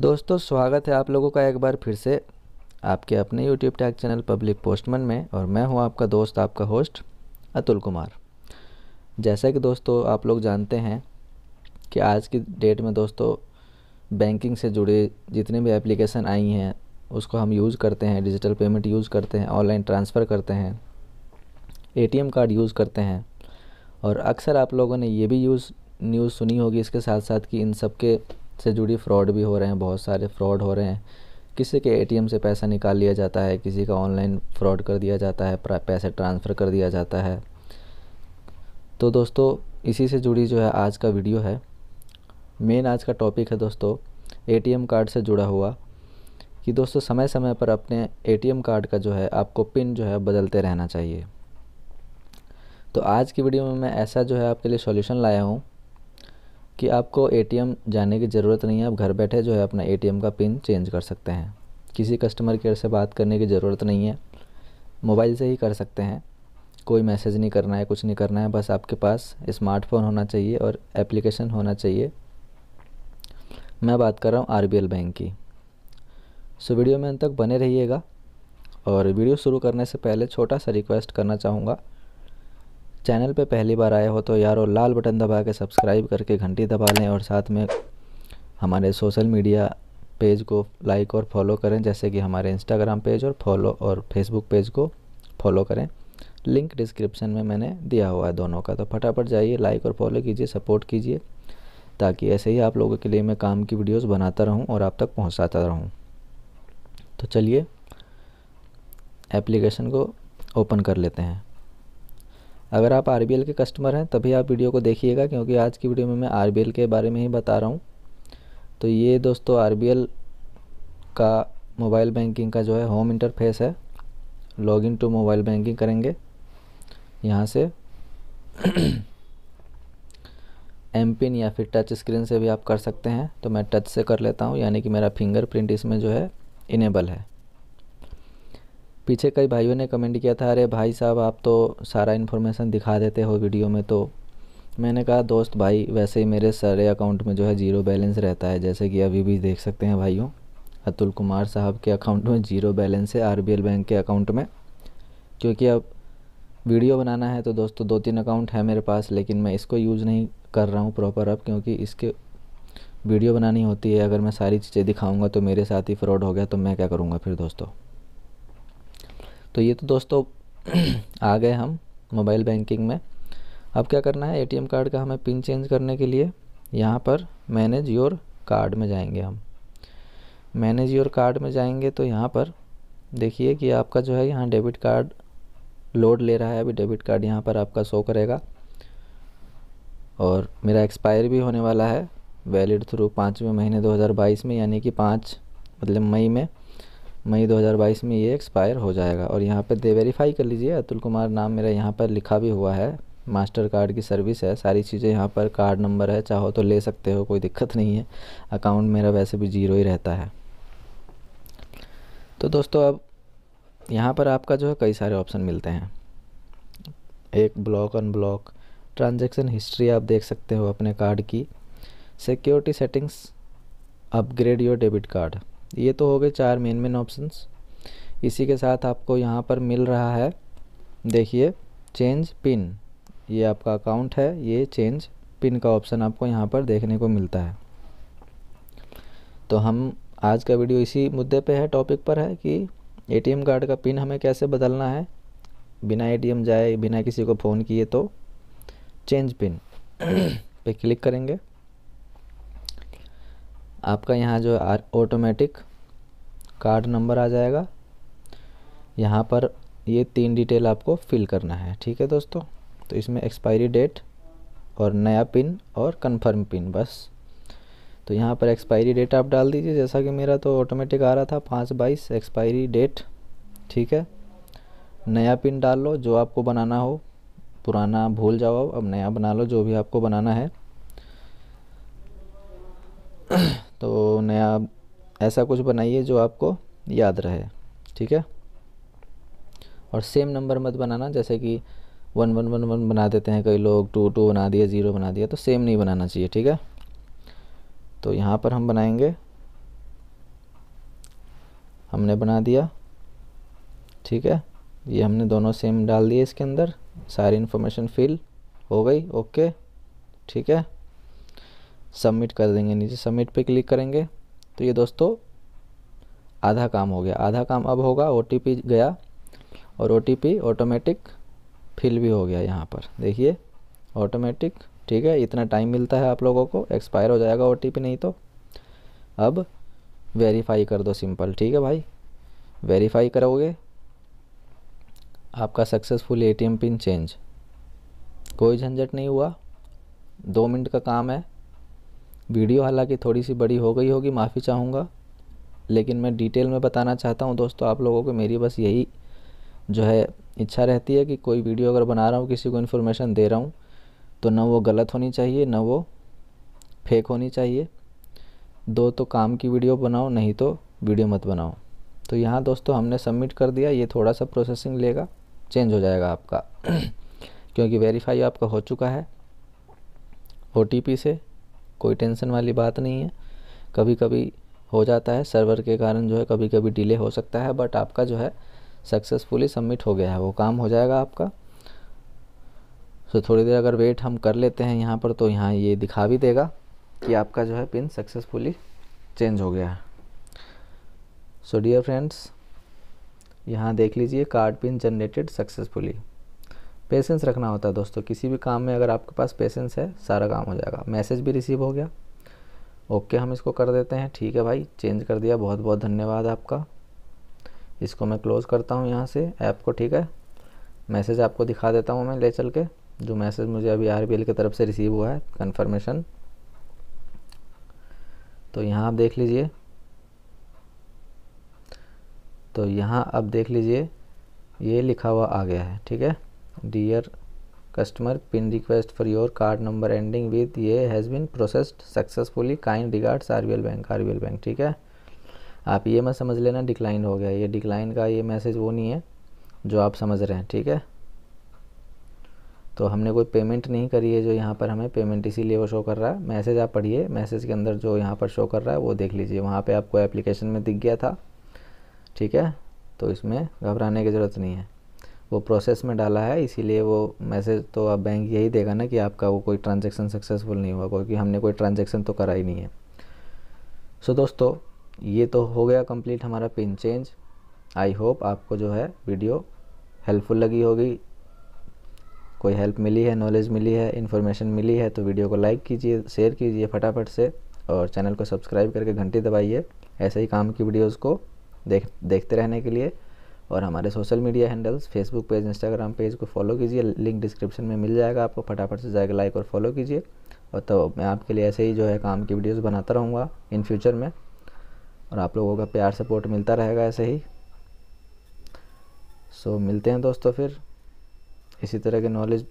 दोस्तों स्वागत है आप लोगों का एक बार फिर से आपके अपने YouTube tag channel public postman में और मैं हूं आपका दोस्त आपका होस्ट अतुल कुमार जैसा कि दोस्तों आप लोग जानते हैं कि आज की डेट में दोस्तों बैंकिंग से जुड़े जितने भी एप्लीकेशन आई हैं उसको हम यूज़ करते हैं डिजिटल पेमेंट यूज़ करते हैं ऑनलाइन ट्रांसफ़र करते हैं ए कार्ड यूज़ करते हैं और अक्सर आप लोगों ने ये भी यूज़ न्यूज़ सुनी होगी इसके साथ साथ कि इन सब के से जुड़ी फ्रॉड भी हो रहे हैं बहुत सारे फ्रॉड हो रहे हैं किसी के एटीएम से पैसा निकाल लिया जाता है किसी का ऑनलाइन फ्रॉड कर दिया जाता है पैसे ट्रांसफ़र कर दिया जाता है तो दोस्तों इसी से जुड़ी जो है आज का वीडियो है मेन आज का टॉपिक है दोस्तों एटीएम कार्ड से जुड़ा हुआ कि दोस्तों समय समय पर अपने एटीएम कार्ड का जो है आपको पिन जो है बदलते रहना चाहिए तो आज की वीडियो में मैं ऐसा जो है आपके लिए सॉल्यूशन लाया हूँ कि आपको एटीएम जाने की ज़रूरत नहीं है आप घर बैठे जो है अपना एटीएम का पिन चेंज कर सकते हैं किसी कस्टमर केयर से बात करने की ज़रूरत नहीं है मोबाइल से ही कर सकते हैं कोई मैसेज नहीं करना है कुछ नहीं करना है बस आपके पास स्मार्टफोन होना चाहिए और एप्लीकेशन होना चाहिए मैं बात कर रहा हूँ आर बैंक की सो वीडियो में अंत तक बने रहिएगा और वीडियो शुरू करने से पहले छोटा सा रिक्वेस्ट करना चाहूँगा चैनल पे पहली बार आए हो तो यार और लाल बटन दबा के सब्सक्राइब करके घंटी दबा लें और साथ में हमारे सोशल मीडिया पेज को लाइक और फॉलो करें जैसे कि हमारे इंस्टाग्राम पेज और फॉलो और फेसबुक पेज को फॉलो करें लिंक डिस्क्रिप्शन में मैंने दिया हुआ है दोनों का तो फटाफट जाइए लाइक और फॉलो कीजिए सपोर्ट कीजिए ताकि ऐसे ही आप लोगों के लिए मैं काम की वीडियोस बनाता रहूं और आप तक पहुंचाता रहूं तो चलिए एप्लीकेशन को ओपन कर लेते हैं अगर आप आर के कस्टमर हैं तभी आप वीडियो को देखिएगा क्योंकि आज की वीडियो में मैं आर के बारे में ही बता रहा हूँ तो ये दोस्तों आर का मोबाइल बैंकिंग का जो है होम इंटरफेस है log in to mobile banking करेंगे यहाँ से एम पिन या फिर टच स्क्रीन से भी आप कर सकते हैं तो मैं टच से कर लेता हूँ यानी कि मेरा प्रिंट इसमें जो है इनेबल है पीछे कई भाइयों ने कमेंट किया था अरे भाई साहब आप तो सारा इन्फॉर्मेशन दिखा देते हो वीडियो में तो मैंने कहा दोस्त भाई वैसे ही मेरे सारे अकाउंट में जो है ज़ीरो बैलेंस रहता है जैसे कि अभी भी देख सकते हैं भाइयों अतुल कुमार साहब के अकाउंट में ज़ीरो बैलेंस है आर बैंक के अकाउंट में क्योंकि अब वीडियो बनाना है तो दोस्तों दो तीन अकाउंट है मेरे पास लेकिन मैं इसको यूज़ नहीं कर रहा हूँ प्रॉपर अब क्योंकि इसके वीडियो बनानी होती है अगर मैं सारी चीज़ें दिखाऊंगा तो मेरे साथ ही फ्रॉड हो गया तो मैं क्या करूँगा फिर दोस्तों तो ये तो दोस्तों आ गए हम मोबाइल बैंकिंग में अब क्या करना है एटीएम कार्ड का हमें पिन चेंज करने के लिए यहाँ पर मैनेज योर कार्ड में जाएंगे हम मैनेज योर कार्ड में जाएंगे तो यहाँ पर देखिए कि आपका जो है यहाँ डेबिट कार्ड लोड ले रहा है अभी डेबिट कार्ड यहाँ पर आपका शो करेगा और मेरा एक्सपायर भी होने वाला है वैलिड थ्रू पाँचवें महीने 2022 में यानी कि पाँच मतलब मई में मई 2022 में ये एक्सपायर हो जाएगा और यहाँ पर दे वेरीफाई कर लीजिए अतुल कुमार नाम मेरा यहाँ पर लिखा भी हुआ है मास्टर कार्ड की सर्विस है सारी चीज़ें यहाँ पर कार्ड नंबर है चाहो तो ले सकते हो कोई दिक्कत नहीं है अकाउंट मेरा वैसे भी जीरो ही रहता है तो दोस्तों अब यहाँ पर आपका जो है कई सारे ऑप्शन मिलते हैं एक ब्लॉक अनब्लॉक ट्रांजेक्शन हिस्ट्री आप देख सकते हो अपने कार्ड की security settings upgrade your debit card ये तो हो गए चार मेन मेन ऑप्शंस इसी के साथ आपको यहाँ पर मिल रहा है देखिए चेंज पिन ये आपका अकाउंट है ये चेंज पिन का ऑप्शन आपको यहाँ पर देखने को मिलता है तो हम आज का वीडियो इसी मुद्दे पे है टॉपिक पर है कि एटीएम कार्ड का पिन हमें कैसे बदलना है बिना एटीएम जाए बिना किसी को फ़ोन किए तो चेंज पिन पे क्लिक करेंगे आपका यहाँ जो ऑटोमेटिक कार्ड नंबर आ जाएगा यहाँ पर ये तीन डिटेल आपको फिल करना है ठीक है दोस्तों तो इसमें एक्सपायरी डेट और नया पिन और कन्फर्म पिन बस तो यहाँ पर एक्सपायरी डेट आप डाल दीजिए जैसा कि मेरा तो ऑटोमेटिक आ रहा था पाँच बाईस एक्सपायरी डेट ठीक है नया पिन डाल लो जो आपको बनाना हो पुराना भूल जाओ अब नया बना लो जो भी आपको बनाना है नया ऐसा कुछ बनाइए जो आपको याद रहे ठीक है और सेम नंबर मत बनाना जैसे कि वन वन वन वन बना देते हैं कई लोग टू टू बना दिया ज़ीरो बना दिया तो सेम नहीं बनाना चाहिए ठीक है तो यहाँ पर हम बनाएंगे हमने बना दिया ठीक है ये हमने दोनों सेम डाल दिए इसके अंदर सारी इन्फॉर्मेशन फिल हो गई ओके ठीक है सबमिट कर देंगे नीचे सबमिट पे क्लिक करेंगे तो ये दोस्तों आधा काम हो गया आधा काम अब होगा ओ गया और ओ ऑटोमेटिक फिल भी हो गया यहाँ पर देखिए ऑटोमेटिक ठीक है इतना टाइम मिलता है आप लोगों को एक्सपायर हो जाएगा ओ नहीं तो अब वेरीफाई कर दो सिंपल ठीक है भाई वेरीफाई करोगे आपका सक्सेसफुल एटीएम पिन चेंज कोई झंझट नहीं हुआ दो मिनट का काम है वीडियो हालांकि थोड़ी सी बड़ी हो गई होगी माफ़ी चाहूँगा लेकिन मैं डिटेल में बताना चाहता हूँ दोस्तों आप लोगों को मेरी बस यही जो है इच्छा रहती है कि कोई वीडियो अगर बना रहा हूँ किसी को इन्फॉर्मेशन दे रहा हूँ तो ना वो गलत होनी चाहिए न वो फेक होनी चाहिए दो तो काम की वीडियो बनाओ नहीं तो वीडियो मत बनाओ तो यहाँ दोस्तों हमने सबमिट कर दिया ये थोड़ा सा प्रोसेसिंग लेगा चेंज हो जाएगा आपका क्योंकि वेरीफाई आपका हो चुका है ओ से कोई टेंशन वाली बात नहीं है कभी कभी हो जाता है सर्वर के कारण जो है कभी कभी डिले हो सकता है बट आपका जो है सक्सेसफुली सबमिट हो गया है वो काम हो जाएगा आपका सो थोड़ी देर अगर वेट हम कर लेते हैं यहाँ पर तो यहाँ ये दिखा भी देगा कि आपका जो है पिन सक्सेसफुली चेंज हो गया है सो डियर फ्रेंड्स यहाँ देख लीजिए card pin generated successfully patience रखना होता है दोस्तों किसी भी काम में अगर आपके पास पेशेंस है सारा काम हो जाएगा मैसेज भी रिसीव हो गया ओके हम इसको कर देते हैं ठीक है भाई चेंज कर दिया बहुत बहुत धन्यवाद आपका इसको मैं क्लोज़ करता हूँ यहाँ से ऐप को ठीक है मैसेज आपको दिखा देता हूँ मैं ले चल के जो मैसेज मुझे अभी आर की तरफ से रिसीव हुआ है कन्फर्मेशन तो यहाँ आप देख लीजिए तो यहाँ अब देख लीजिए ये लिखा हुआ आ गया है ठीक है dear customer pin request for your card number ending with ये has been processed successfully kind regards RBL bank RBL bank ठीक है आप ये मत समझ लेना डिक्लाइन हो गया ये डिक्लाइन का ये मैसेज वो नहीं है जो आप समझ रहे हैं ठीक है तो हमने कोई पेमेंट नहीं करी है जो यहाँ पर हमें पेमेंट इसीलिए वो शो कर रहा है मैसेज आप पढ़िए मैसेज के अंदर जो यहाँ पर शो कर रहा है वो देख लीजिए वहाँ पे आपको एप्लीकेशन में दिख गया था ठीक है तो इसमें घबराने की ज़रूरत नहीं है वो प्रोसेस में डाला है इसीलिए वो मैसेज तो अब बैंक यही देगा ना कि आपका वो कोई ट्रांजेक्शन सक्सेसफुल नहीं हुआ क्योंकि हमने कोई ट्रांजेक्शन तो करा ही नहीं है सो so, दोस्तों ये तो हो गया कम्प्लीट हमारा पिन चेंज आई होप आपको जो है वीडियो हेल्पफुल लगी होगी कोई हेल्प मिली है नॉलेज मिली है इन्फॉर्मेशन मिली है तो वीडियो को लाइक कीजिए शेयर कीजिए फटाफट से और चैनल को सब्सक्राइब करके घंटी दबाइए ऐसे ही काम की वीडियोस को देख देखते रहने के लिए और हमारे social media handles Facebook page Instagram page को फॉलो कीजिए लिंक डिस्क्रिप्शन में मिल जाएगा आपको फटाफट से जाएगा लाइक और फॉलो कीजिए और तो मैं आपके लिए ऐसे ही जो है काम की वीडियोज़ बनाता रहूँगा इन फ्यूचर में और आप लोगों का प्यार सपोर्ट मिलता रहेगा ऐसे ही सो मिलते हैं दोस्तों फिर इसी तरह के नॉलेज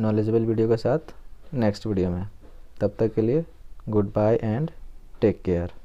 नॉलेजबल वीडियो के साथ नेक्स्ट वीडियो में तब तक के लिए goodbye and take care